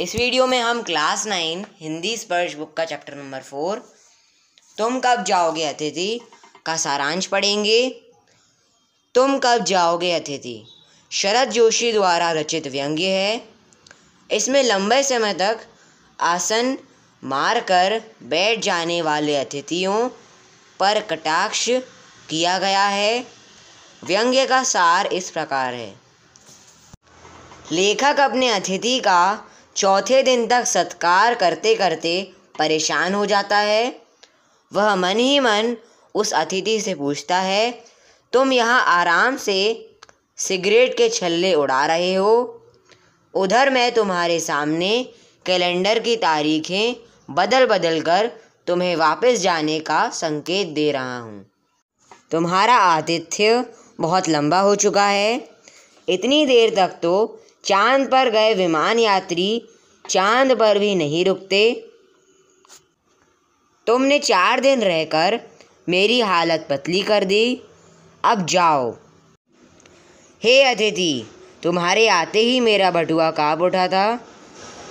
इस वीडियो में हम क्लास नाइन हिंदी स्पर्श बुक का चैप्टर नंबर फोर तुम कब जाओगे अतिथि का सारांश पढ़ेंगे तुम कब जाओगे अतिथि शरद जोशी द्वारा रचित व्यंग्य है इसमें लंबे समय तक आसन मारकर बैठ जाने वाले अतिथियों पर कटाक्ष किया गया है व्यंग्य का सार इस प्रकार है लेखक अपने अतिथि का चौथे दिन तक सत्कार करते करते परेशान हो जाता है वह मन ही मन उस अतिथि से पूछता है तुम यहाँ आराम से सिगरेट के छल्ले उड़ा रहे हो उधर मैं तुम्हारे सामने कैलेंडर की तारीखें बदल बदल कर तुम्हें वापस जाने का संकेत दे रहा हूँ तुम्हारा आतिथ्य बहुत लंबा हो चुका है इतनी देर तक तो चांद पर गए विमान यात्री चांद पर भी नहीं रुकते तुमने चार दिन रहकर मेरी हालत पतली कर दी अब जाओ हे अतिथि तुम्हारे आते ही मेरा बटुआ काँप उठा था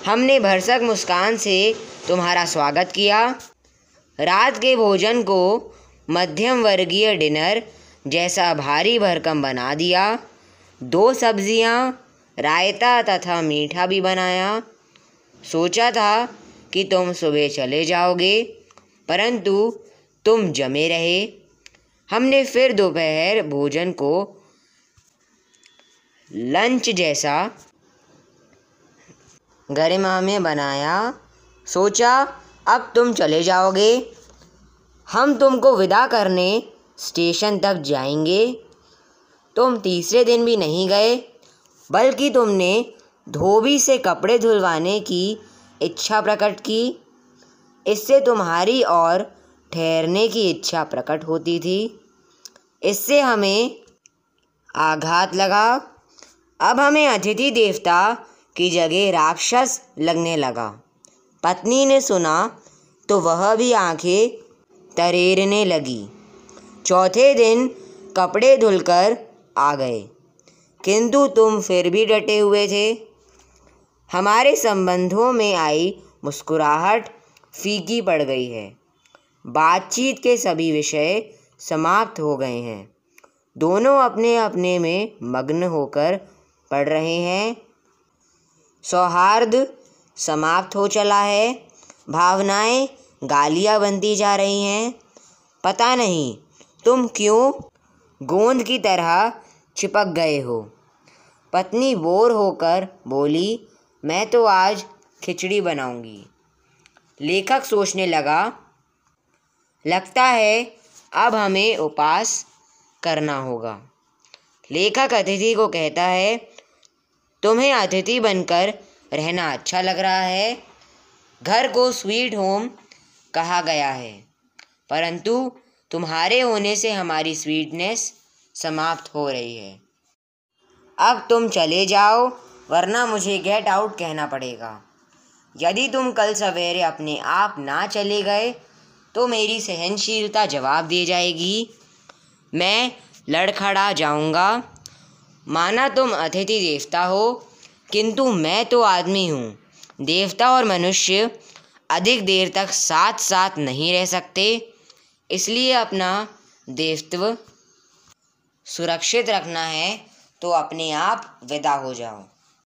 हमने भरसक मुस्कान से तुम्हारा स्वागत किया रात के भोजन को मध्यम वर्गीय डिनर जैसा भारी भरकम बना दिया दो सब्जियां रायता तथा मीठा भी बनाया सोचा था कि तुम सुबह चले जाओगे परंतु तुम जमे रहे हमने फिर दोपहर भोजन को लंच जैसा गरिमा में बनाया सोचा अब तुम चले जाओगे हम तुमको विदा करने स्टेशन तक जाएंगे तुम तीसरे दिन भी नहीं गए बल्कि तुमने धोबी से कपड़े धुलवाने की इच्छा प्रकट की इससे तुम्हारी और ठहरने की इच्छा प्रकट होती थी इससे हमें आघात लगा अब हमें अतिथि देवता की जगह राक्षस लगने लगा पत्नी ने सुना तो वह भी आंखें तरेरने लगी चौथे दिन कपड़े धुलकर आ गए किंतु तुम फिर भी डटे हुए थे हमारे संबंधों में आई मुस्कुराहट फीकी पड़ गई है बातचीत के सभी विषय समाप्त हो गए हैं दोनों अपने अपने में मग्न होकर पढ़ रहे हैं सौहार्द समाप्त हो चला है भावनाएं गालियां बनती जा रही हैं पता नहीं तुम क्यों गोंद की तरह चिपक गए हो पत्नी बोर होकर बोली मैं तो आज खिचड़ी बनाऊंगी लेखक सोचने लगा लगता है अब हमें उपास करना होगा लेखक अतिथि को कहता है तुम्हें अतिथि बनकर रहना अच्छा लग रहा है घर को स्वीट होम कहा गया है परंतु तुम्हारे होने से हमारी स्वीटनेस समाप्त हो रही है अब तुम चले जाओ वरना मुझे गेट आउट कहना पड़ेगा यदि तुम कल सवेरे अपने आप ना चले गए तो मेरी सहनशीलता जवाब दे जाएगी मैं लड़खड़ा जाऊंगा माना तुम अतिथि देवता हो किंतु मैं तो आदमी हूँ देवता और मनुष्य अधिक देर तक साथ साथ नहीं रह सकते इसलिए अपना देवत्व सुरक्षित रखना है तो अपने आप विदा हो जाओ